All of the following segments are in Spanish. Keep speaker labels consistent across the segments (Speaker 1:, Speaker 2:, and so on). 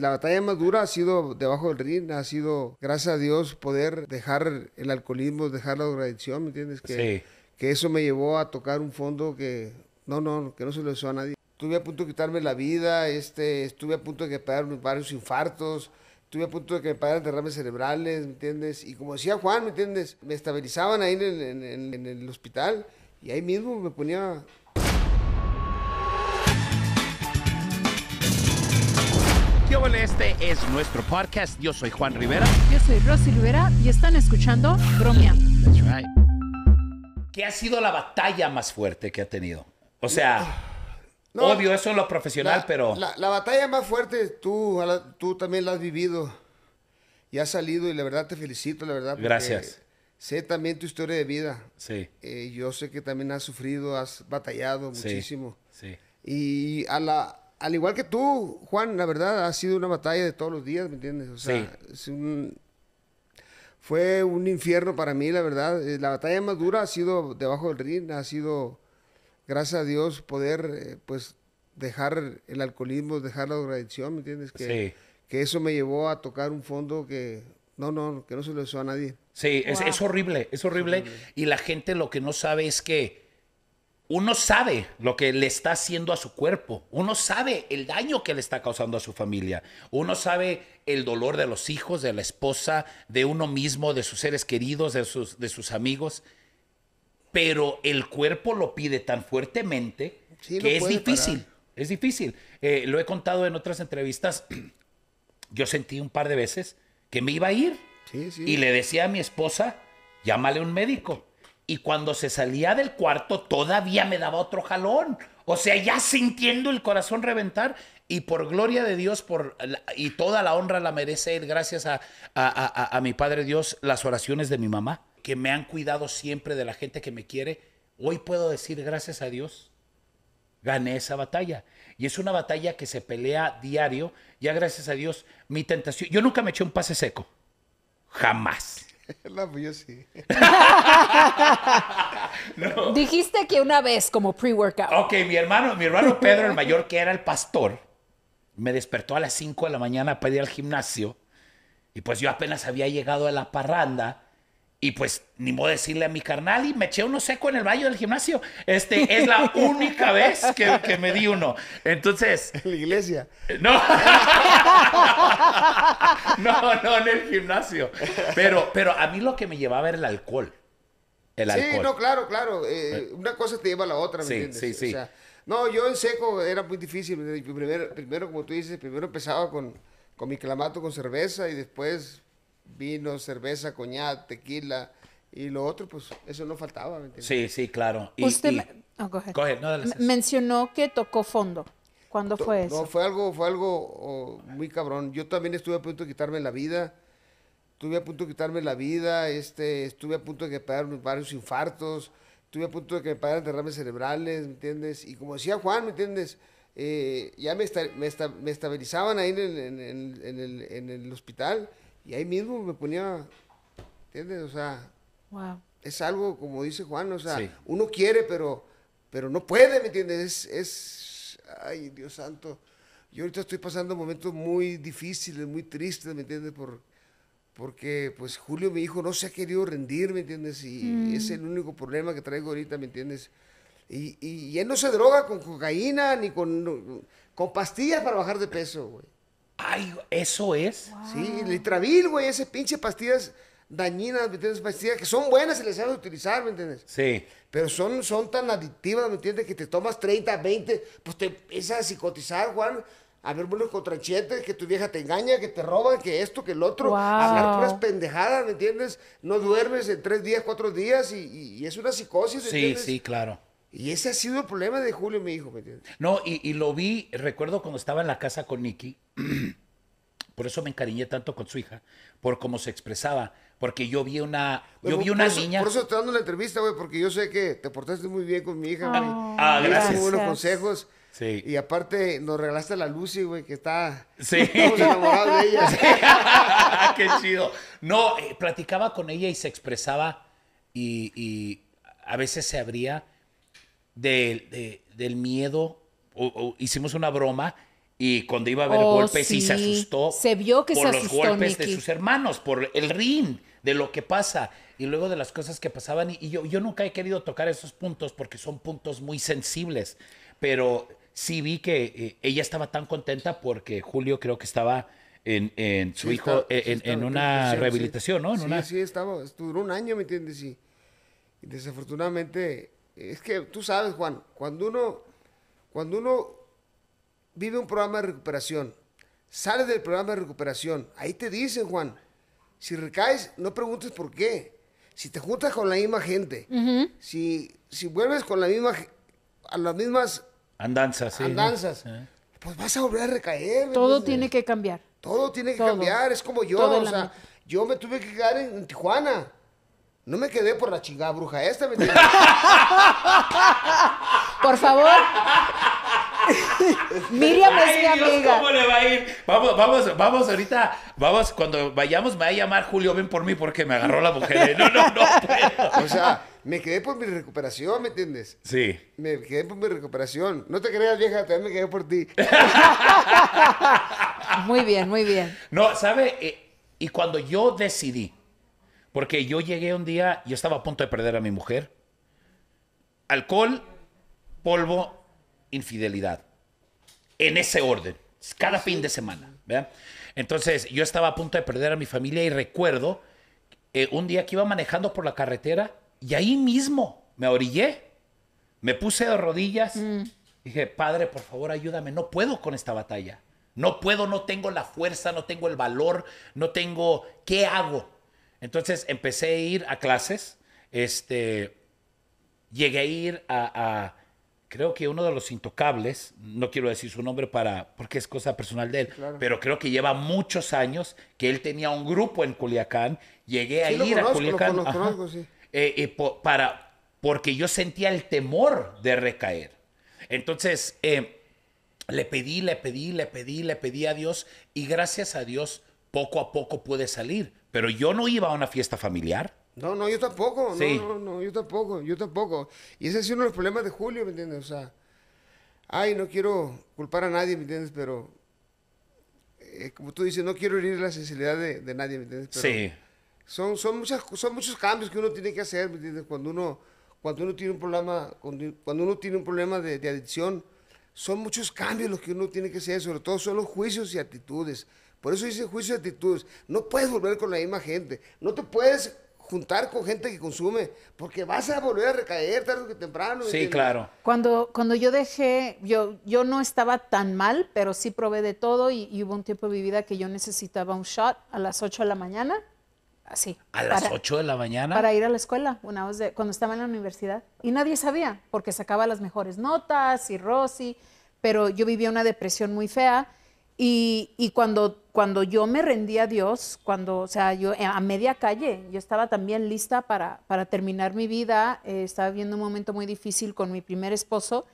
Speaker 1: La batalla más dura ha sido debajo del ring, ha sido, gracias a Dios, poder dejar el alcoholismo, dejar la adicción, ¿me entiendes? Que, sí. que eso me llevó a tocar un fondo que no, no, que no se lo hizo a nadie. Estuve a punto de quitarme la vida, este, estuve a punto de que pagaran varios infartos, estuve a punto de que me pagaran derrames cerebrales, ¿me entiendes? Y como decía Juan, ¿me entiendes? Me estabilizaban ahí en el hospital y ahí mismo me ponía
Speaker 2: Este es nuestro podcast. Yo soy Juan Rivera.
Speaker 3: Yo soy Rosy Rivera y están escuchando
Speaker 1: Bromia. That's right. ¿Qué ha sido la
Speaker 2: batalla más fuerte que ha tenido? O sea,
Speaker 1: no, obvio,
Speaker 2: eso es lo profesional, pero.
Speaker 1: La, batalla más fuerte, tú, tú también la has vivido y has salido, y la verdad te felicito, la verdad. Gracias. Sé también tu historia de vida. Sí. Eh, yo sé que también has sufrido, has batallado muchísimo. sí. Y a la, al igual que tú, Juan, la verdad ha sido una batalla de todos los días, ¿me entiendes? O sea, fue un infierno para mí, la verdad. Eh, la batalla más dura ha sido debajo del ring, ha sido, gracias a Dios, poder eh, pues dejar el alcoholismo, dejar la adicción, ¿me entiendes? Que, que eso me llevó a tocar un fondo que no, no, que no se lo hizo a nadie. Sí, es
Speaker 2: horrible, es horrible. Y la gente lo que no sabe es que uno sabe lo que le está haciendo a su cuerpo, uno sabe el daño que le está causando a su familia, uno sabe el dolor de los hijos, de la esposa, de uno mismo, de sus seres queridos, de sus, de sus amigos, pero el cuerpo lo pide tan fuertemente
Speaker 1: que es difícil,
Speaker 2: es difícil. Eh, lo he contado en otras entrevistas, yo sentí un par de veces que me iba a ir y le decía a mi esposa, llámale un médico y cuando se salía del cuarto todavía me daba otro jalón. O sea, ya sintiendo el corazón reventar y por gloria de Dios por y toda la honra la merece él gracias a, a, mi Padre Dios, las oraciones de mi mamá, que me han cuidado siempre de la gente que me quiere. Hoy puedo decir gracias a Dios. Gané esa batalla. Y es una batalla que se pelea diario. Ya gracias a Dios, mi tentación. Yo nunca me eché un pase seco. Jamás.
Speaker 1: sí.
Speaker 3: Dijiste que una vez como pre-workout.
Speaker 2: Ok, mi hermano, mi hermano Pedro, el mayor, que era el pastor, me despertó a las 5 de la mañana para ir al gimnasio. Y pues yo apenas había llegado a la parranda y pues, ni modo decirle a mi carnal y me eché uno seco en el baño del gimnasio. Este, es la única vez que, me di uno. Entonces... En la iglesia. Eh, no. no, no, en el gimnasio. Pero, pero a mí lo que me llevaba
Speaker 1: era el alcohol.
Speaker 2: El alcohol. Sí, no,
Speaker 1: claro, claro. Eh, eh, una cosa te lleva a la otra, ¿me sí, entiendes? Sí, sí, no, yo en seco era muy difícil. Primero, como tú dices, primero empezaba con, con mi clamato con cerveza y después vino, cerveza, coñac, tequila y lo otro, pues eso no faltaba. ¿me
Speaker 2: sí, sí, claro. Usted
Speaker 3: mencionó que tocó fondo. ¿Cuándo fue eso? No,
Speaker 1: fue algo, fue algo oh, muy cabrón. Yo también estuve a punto de quitarme la vida. Estuve a punto de quitarme la vida, este, estuve a punto de que pagaran varios infartos, estuve a punto de que me pagaran derrames cerebrales, ¿me entiendes? Y como decía Juan, ¿me entiendes? Eh, ya me, me, me, estabilizaban ahí en en en el, en el hospital y ahí mismo me ponía, ¿entiendes? O sea, es algo, como dice Juan, o sea, uno quiere, pero, pero no puede, ¿me entiendes? Es, es, ay, Dios santo. Yo ahorita estoy pasando momentos muy difíciles, muy tristes, ¿me entiendes? Por, porque pues Julio, mi hijo, no se ha querido rendir, ¿me entiendes? Y mm. es el único problema que traigo ahorita, ¿me entiendes? Y, y, y él no se droga con cocaína ni con, con pastillas para bajar de peso, güey. Ay, eso es. Sí, Litravil, güey, esas pinches pastillas dañinas, ¿me entiendes? Pastillas que son buenas y las sabes utilizar, ¿me entiendes? Sí. Pero son, son tan adictivas, ¿me entiendes? Que te tomas 30, 20, pues te empiezas a psicotizar, Juan. A ver buenos contrachetes, que tu vieja te engaña, que te roban, que esto, que el otro. a Hablar puras pendejadas, ¿me entiendes? No duermes en tres días, cuatro días y, es una psicosis, ¿me entiendes? Sí, sí, claro. Y ese ha sido el problema de Julio, mi hijo, ¿me entiendes?
Speaker 2: No, y, lo vi, recuerdo cuando estaba en la casa con Nicky, por eso me encariñé tanto con su hija, por cómo se expresaba, porque yo vi una, una niña. Por eso
Speaker 1: te dando la entrevista, güey, porque yo sé que te portaste muy bien con mi hija, ah, güey. ah, gracias. Muy buenos consejos. Sí. Y aparte nos regalaste la Lucy, güey, que está sí. estamos enamorados de ella. Qué
Speaker 2: chido. No, eh,
Speaker 1: platicaba con ella y se
Speaker 2: expresaba y, y a veces se abría del miedo, hicimos una broma y cuando iba a haber oh, golpes y se asustó. Se vio que por los golpes de sus hermanos, por el ring, de lo que pasa y luego de las cosas que pasaban. Y, yo, yo nunca he querido tocar esos puntos porque son puntos muy sensibles, pero sí vi que eh, ella estaba tan contenta porque Julio creo que estaba en, su hijo eh, en, una rehabilitación,
Speaker 1: ¿no? sí, sí, estaba, estuvo un año, ¿me entiendes? y desafortunadamente es que tú sabes, Juan, cuando uno, cuando uno vive un programa de recuperación, sale del programa de recuperación, ahí te dicen, Juan, si recaes, no preguntes por qué. Si te juntas con la misma gente, si, si vuelves con la misma, a las mismas andanzas, pues vas a volver a recaer. Todo tiene que cambiar. Todo tiene que cambiar. Es como yo, yo me tuve que quedar en Tijuana no me quedé por la chingada bruja esta, ¿me entiendes? Por favor. Miriam es mi amiga. ¿Cómo le va a ir? Vamos, vamos,
Speaker 2: vamos ahorita, vamos, cuando vayamos me va a llamar Julio, ven por mí porque me agarró la mujer. No, no,
Speaker 1: no. O sea, me quedé por mi recuperación, ¿me entiendes? Sí. Me quedé por mi recuperación. No te creas, vieja, también me quedé por ti.
Speaker 3: Muy bien, muy bien.
Speaker 2: No, ¿sabe? Eh, y cuando yo decidí porque yo llegué un día, yo estaba a punto de perder a mi mujer. Alcohol, polvo, infidelidad. En ese orden. Cada fin de semana. Entonces, yo estaba a punto de perder a mi familia y recuerdo eh, un día que iba manejando por la carretera y ahí mismo me orillé. Me puse de rodillas. Mm. Dije, Padre, por favor, ayúdame. No puedo con esta batalla. No puedo, no tengo la fuerza, no tengo el valor, no tengo... ¿Qué hago? Entonces empecé a ir a clases, este, llegué a ir a, creo que uno de los intocables, no quiero decir su nombre para, porque es cosa personal de él, pero creo que lleva muchos años que él tenía un grupo en Culiacán, llegué a ir a Culiacán para, porque yo sentía el temor de recaer. Entonces, eh, le pedí, le pedí, le pedí, le pedí a Dios y gracias a Dios poco a poco puede salir. Pero yo no iba a una fiesta familiar.
Speaker 1: No, no, yo tampoco. No, no, yo tampoco, yo tampoco. Y ese ha sido uno de los problemas de Julio, ¿me entiendes? O sea, ay, no quiero culpar a nadie, ¿me entiendes? Pero, eh, como tú dices, no quiero herir la sensibilidad de, nadie, ¿me entiendes? sí. Son, son, muchas, son muchos cambios que uno tiene que hacer, ¿me entiendes? Cuando uno, cuando uno tiene un problema, cuando, uno tiene un problema de, de adicción, son muchos cambios los que uno tiene que hacer, sobre todo son los juicios y actitudes. Por eso dice juicio de actitudes. No puedes volver con la misma gente. No te puedes juntar con gente que consume, porque vas a volver a recaer tarde que temprano. Sí, claro.
Speaker 3: Cuando, cuando yo dejé, yo, yo no estaba tan mal, pero sí probé de todo y, hubo un tiempo de mi vida que yo necesitaba un shot a las 8 de la mañana. Así. ¿A las
Speaker 2: 8 de la mañana? Para
Speaker 3: ir a la escuela, una vez de, cuando estaba en la universidad. Y nadie sabía, porque sacaba las mejores notas y Rosy, pero yo vivía una depresión muy fea y, cuando, cuando yo me rendí a Dios, cuando, o sea, yo eh, a media calle, yo estaba también lista para, terminar mi vida, eh, estaba viendo un momento muy difícil con mi primer esposo,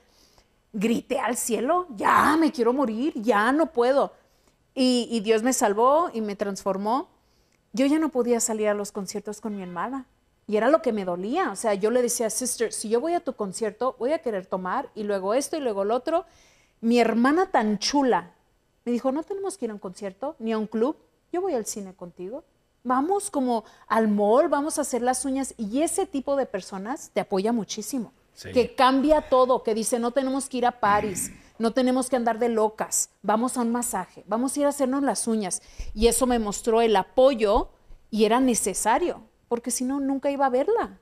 Speaker 3: grité al cielo, ya me quiero morir, ya no puedo. Y, y Dios me salvó y me transformó. Yo ya no podía salir a los conciertos con mi hermana. Y era lo que me dolía. O sea, yo le decía, sister, si yo voy a tu concierto, voy a querer tomar y luego esto y luego el otro. Mi hermana tan chula, me dijo, no tenemos que ir a un concierto ni a un club, yo voy al cine contigo. Vamos como al mall, vamos a hacer las uñas y ese tipo de personas te apoya muchísimo, que cambia todo, que dice, no tenemos que ir a París. Mm. no tenemos que andar de locas, vamos a un masaje, vamos a ir a hacernos las uñas. Y eso me mostró el apoyo y era necesario, porque si no, nunca iba a verla.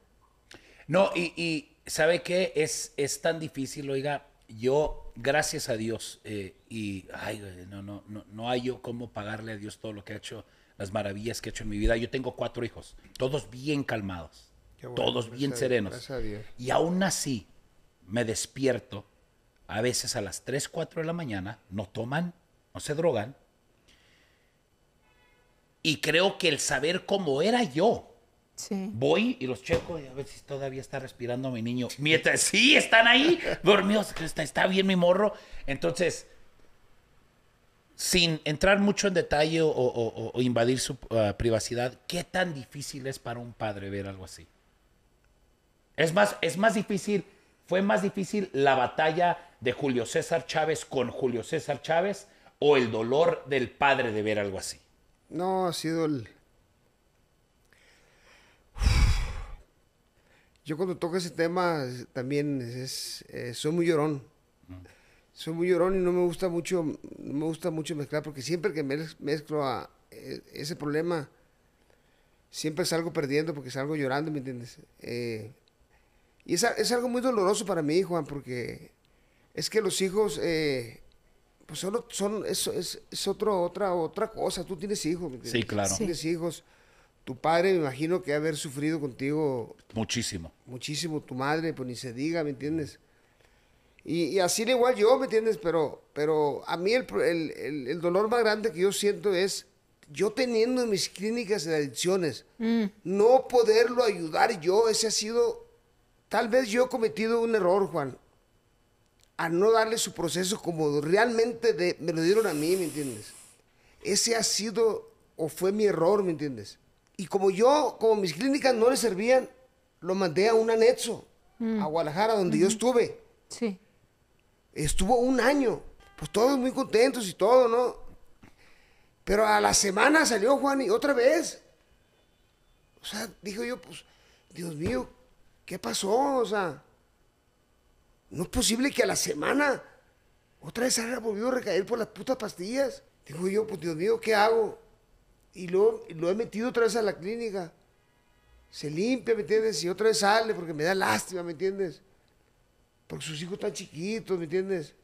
Speaker 2: No, y, ¿sabe qué? Es, es tan difícil, oiga, yo gracias a Dios, eh, y ay, no, no, no, no hay yo cómo pagarle a Dios todo lo que ha hecho, las maravillas que ha hecho en mi vida. Yo tengo cuatro hijos, todos bien calmados, todos bien serenos. Y aún así, me despierto a veces a las 3, 4 de la mañana, no toman, no se drogan. Y creo que el saber cómo era yo, Voy y los checo y a ver si todavía está respirando mi niño. Mientras sí, están ahí, dormidos, está, está bien mi morro. Entonces, sin entrar mucho en detalle o, invadir su uh, privacidad, ¿qué tan difícil es para un padre ver algo así? Es más, es más difícil, fue más difícil la batalla de Julio César Chávez con Julio César Chávez o el dolor del padre de ver algo así.
Speaker 1: No, ha sido el, Yo cuando toco ese tema también es, eh, soy muy llorón. Soy muy llorón y no me gusta mucho, me gusta mucho mezclar porque siempre que mezclo a eh, ese problema, siempre salgo perdiendo porque salgo llorando, ¿me entiendes? Eh, y es, algo muy doloroso para mí, Juan, porque es que los hijos, pues son, son es, es, es otra, otra cosa. Tú tienes hijos, ¿me entiendes? Sí, claro. Tienes hijos tu padre, me imagino que haber sufrido contigo. Muchísimo. Muchísimo. Tu madre, pues ni se diga, ¿me entiendes? Y, así le igual yo, ¿me entiendes? Pero, pero a mí el, dolor más grande que yo siento es yo teniendo mis clínicas de adicciones, mm. no poderlo ayudar yo. Ese ha sido. Tal vez yo he cometido un error, Juan, a no darle su proceso como realmente me lo dieron a mí, ¿me entiendes? Ese ha sido o fue mi error, ¿me entiendes? Y como yo, como mis clínicas no le servían, lo mandé a un anexo, mm. a Guadalajara, donde yo estuve. Sí. Estuvo un año. Pues todos muy contentos y todo, ¿no? Pero a la semana salió Juan y otra vez. O sea, dijo yo, pues, Dios mío, ¿qué pasó? O sea, no es posible que a la semana otra vez haya volvió a recaer por las putas pastillas. Digo yo, pues Dios mío, ¿qué hago? y luego lo he metido otra vez a la clínica. Se limpia, ¿me entiendes? Y otra vez sale porque me da lástima, ¿me entiendes? Porque sus hijos están chiquitos, ¿me entiendes?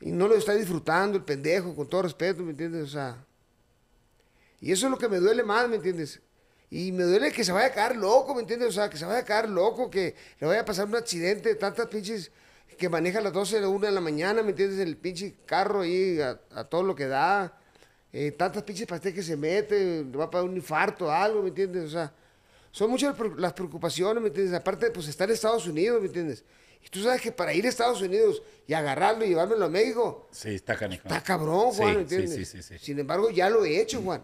Speaker 1: Y no lo está disfrutando el pendejo, con todo respeto, ¿me entiendes? O sea. Y eso es lo que me duele más, ¿me entiendes? Y me duele que se vaya a quedar loco, ¿me entiendes? O sea, que se vaya a quedar loco, que le vaya a pasar un accidente, tantas pinches que maneja las 12 de la 1 de la mañana, ¿me entiendes? El pinche carro ahí a, a todo lo que da eh, tantas pinches pastillas que se mete, va a un infarto, algo, ¿me entiendes? O sea, son muchas las preocupaciones, ¿me entiendes? Aparte, pues estar en Estados Unidos, ¿me entiendes? Y tú sabes que para ir a Estados Unidos y agarrarlo y llevármelo a México.
Speaker 2: Sí, está canijo. Está cabrón, Juan, ¿me entiendes? Sí, sí, sí,
Speaker 1: Sin embargo, ya lo he hecho, Juan.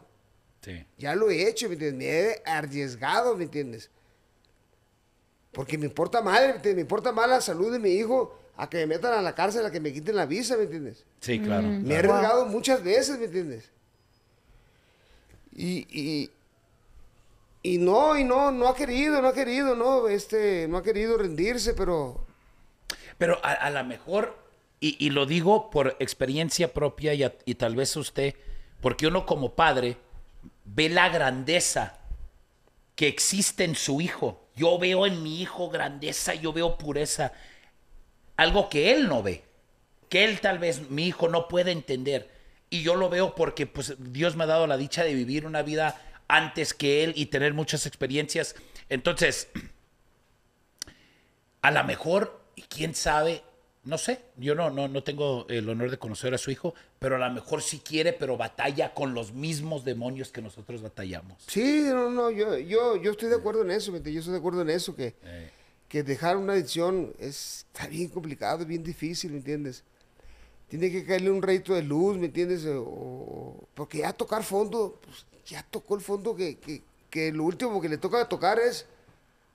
Speaker 1: Sí. Ya lo he hecho, ¿me entiendes? Me he arriesgado, ¿me entiendes? Porque me importa madre, ¿me, ¿me importa más la salud de mi hijo a que me metan a la cárcel, a que me quiten la visa, ¿me entiendes?
Speaker 2: Sí, claro. Mm. Me he arreglado
Speaker 1: muchas veces, ¿me entiendes? Y, no, y no, no ha querido, no ha querido, no, este, no ha querido rendirse, pero...
Speaker 2: Pero a, lo mejor, y, lo digo por experiencia propia y, y tal vez usted, porque uno como padre ve la grandeza que existe en su hijo. Yo veo en mi hijo grandeza, yo veo pureza algo que él no ve, que él tal vez, mi hijo, no puede entender. Y yo lo veo porque pues, Dios me ha dado la dicha de vivir una vida antes que él y tener muchas experiencias. Entonces, a lo mejor, quién sabe, no sé, yo no, no, no tengo el honor de conocer a su hijo, pero a lo mejor sí quiere, pero batalla con los mismos demonios que nosotros batallamos.
Speaker 1: Sí, no, no, yo, yo, estoy de acuerdo en eso, yo estoy de acuerdo en eso, que, eh que dejar una adicción es, está bien complicado, es bien difícil, ¿me entiendes? Tiene que caerle un rayito de luz, ¿me entiendes? porque ya tocar fondo, pues, ya tocó el fondo que, lo último que le toca tocar es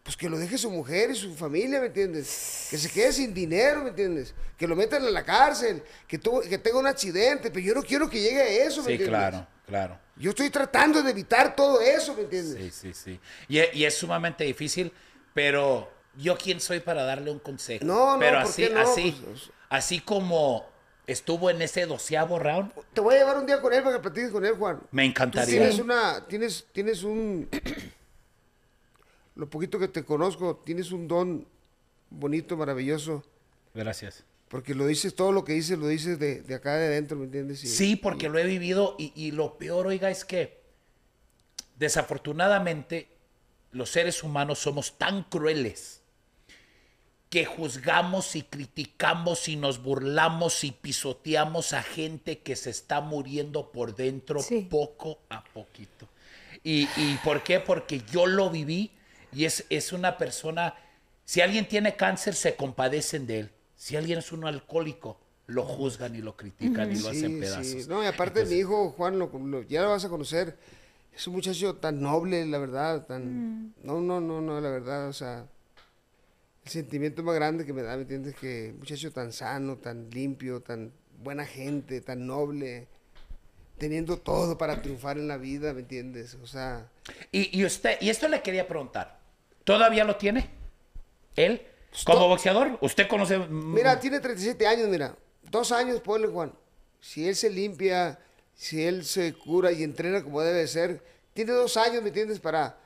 Speaker 1: pues que lo deje su mujer y su familia, ¿me entiendes? Que se quede sin dinero, ¿me entiendes? Que lo metan en la cárcel, que, que tenga un accidente, pero yo no quiero que llegue a eso, ¿me entiendes? Sí, claro, claro. Yo estoy tratando de evitar todo eso, ¿me entiendes? Sí, sí, sí.
Speaker 2: y es sumamente difícil, pero yo quién soy para darle un consejo. No, no, Pero así, pues, pues, así, como estuvo en ese doceavo round.
Speaker 1: Te voy a llevar un día con él para que platiques con él, Juan. Me encantaría. tienes una, tienes, tienes un, lo poquito que te conozco, tienes un don bonito, maravilloso. Gracias. Porque lo dices, todo lo que dices lo dices de, acá de adentro, ¿me entiendes? sí, porque
Speaker 2: lo he vivido y, y lo peor, oiga, es que desafortunadamente los seres humanos somos tan crueles que juzgamos y criticamos y nos burlamos y pisoteamos a gente que se está muriendo por dentro poco a poquito. Y, por qué? Porque yo lo viví y es, es una persona, si alguien tiene cáncer, se compadecen de él. Si alguien es un alcohólico, lo juzgan y lo critican y lo hacen pedazos.
Speaker 1: No, y aparte mi hijo, Juan, ya lo vas a conocer, es un muchacho tan noble, la verdad, tan... Mm. No, no, no, no, la verdad, o sea el sentimiento más grande que me da, ¿me entiendes? Que muchacho tan sano, tan limpio, tan buena gente, tan noble, teniendo todo para triunfar en la vida, ¿me entiendes? O sea... Y, y usted, y esto le quería preguntar,
Speaker 2: ¿todavía lo tiene? ¿Él? Pues ¿Como boxeador? ¿Usted conoce...? Mira,
Speaker 1: tiene 37 años, mira. Dos años, ponle, Juan. Si él se limpia, si él se cura y entrena como debe ser, tiene dos años, ¿me entiendes? Para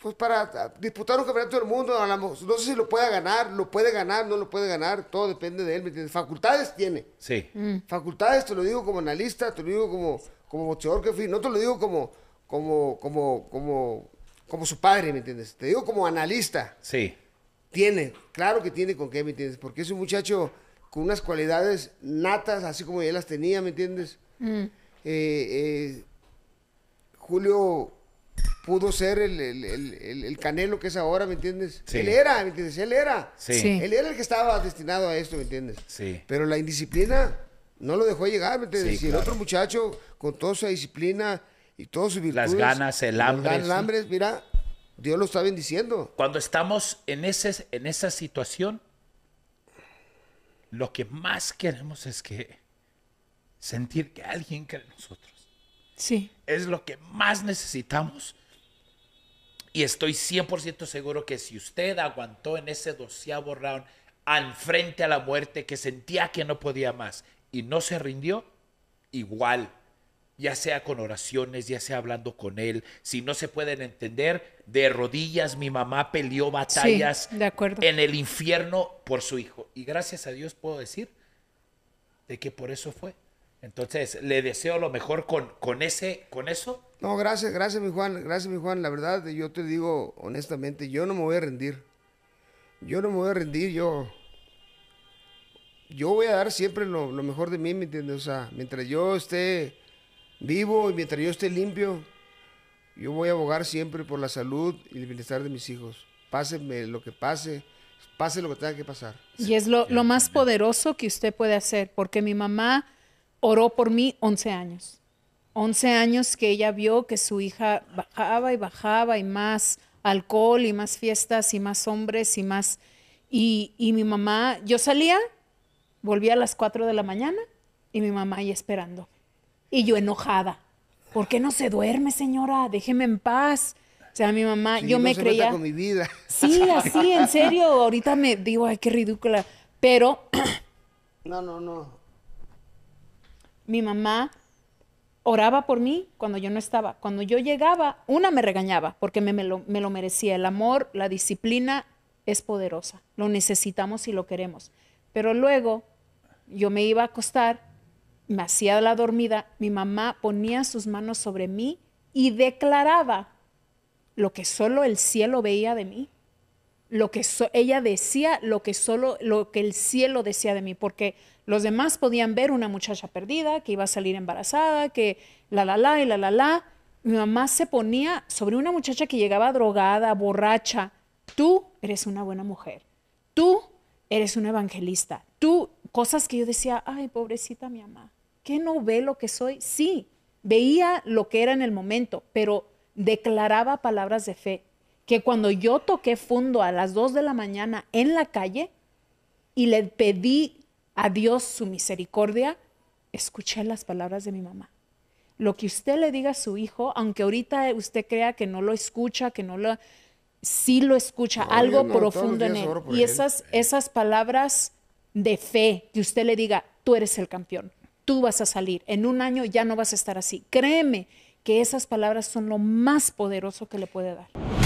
Speaker 1: pues para disputar un campeonato del mundo, no sé si lo pueda ganar, lo puede ganar, no lo puede ganar, todo depende de él, ¿me entiendes? Facultades tiene. Sí. Mm. Facultades, te lo digo como analista, te lo digo como, como boxeador que fin no te lo digo como, como, como, como, como su padre, ¿me entiendes? Te digo como analista. Sí. Tiene, claro que tiene con qué, ¿me entiendes? Porque es un muchacho con unas cualidades natas, así como él las tenía, ¿me entiendes? Mm. Eh, eh, Julio pudo ser el, Canelo que es ahora, ¿me entiendes? Él era, ¿me entiendes? Él era. Él era el que estaba destinado a esto, ¿me entiendes? Pero la indisciplina no lo dejó llegar, ¿me entiendes? y el otro muchacho, con toda su disciplina y todas sus virtudes... Las ganas, el hambre. Las ganas, hambre, mira, Dios lo está bendiciendo.
Speaker 2: Cuando estamos
Speaker 1: en, ese, en esa situación,
Speaker 2: lo que más queremos es que sentir que alguien cree en nosotros. Sí. Es lo que más necesitamos y estoy 100% seguro que si usted aguantó en ese doceavo round al frente a la muerte, que sentía que no podía más y no se rindió, igual, ya sea con oraciones, ya sea hablando con él, si no se pueden entender, de rodillas mi mamá peleó batallas en el infierno por su hijo. Y gracias a
Speaker 1: Dios puedo decir de que por eso fue.
Speaker 2: Entonces, le deseo lo mejor con, con, ese, con eso
Speaker 1: no, gracias, gracias mi Juan, gracias mi Juan. La verdad, yo te digo honestamente, yo no me voy a rendir. Yo no me voy a rendir, yo... Yo voy a dar siempre lo, mejor de mí, ¿me entiendes? O sea, mientras yo esté vivo y mientras yo esté limpio, yo voy a abogar siempre por la salud y el bienestar de mis hijos. pásenme lo que pase, pase lo que tenga que pasar.
Speaker 3: Y es lo, lo más poderoso que usted puede hacer, porque mi mamá oró por mí 11 años. 11 años que ella vio que su hija bajaba y bajaba y más alcohol y más fiestas y más hombres y más... Y, mi mamá, yo salía, volvía a las 4 de la mañana y mi mamá ahí esperando. Y yo enojada. ¿Por qué no se duerme, señora? Déjeme en paz. O sea, mi mamá, yo me creía... mi vida. Sí, así, en serio. Ahorita me digo, ay, qué ridícula. Pero...
Speaker 1: no, no, no.
Speaker 3: Mi mamá oraba por mí cuando yo no estaba. Cuando yo llegaba, una me regañaba porque me, lo, lo, merecía. El amor, la disciplina es poderosa. Lo necesitamos y lo queremos. Pero luego yo me iba a acostar, me hacía la dormida, mi mamá ponía sus manos sobre mí y declaraba lo que solo el cielo veía de mí lo que ella decía, lo que solo, lo que el cielo decía de mí, porque los demás podían ver una muchacha perdida, que iba a salir embarazada, que la la la y la la la. Mi mamá se ponía sobre una muchacha que llegaba drogada, borracha. Tú eres una buena mujer. Tú eres un evangelista. Tú, cosas que yo decía, ay, pobrecita mi mamá, ¿qué no ve lo que soy? Sí, veía lo que era en el momento, pero declaraba palabras de fe que cuando yo toqué fondo a las 2 de la mañana en la calle y le pedí a Dios su misericordia, escuché las palabras de mi mamá. Lo que usted le diga a su hijo, aunque ahorita usted crea que no lo escucha, que no lo... Sí lo escucha, algo profundo en él. Y esas, esas palabras de fe, que usted le diga, tú eres el campeón, tú vas a salir, en un año ya no vas a estar así. Créeme que esas palabras son lo más poderoso que le puede dar.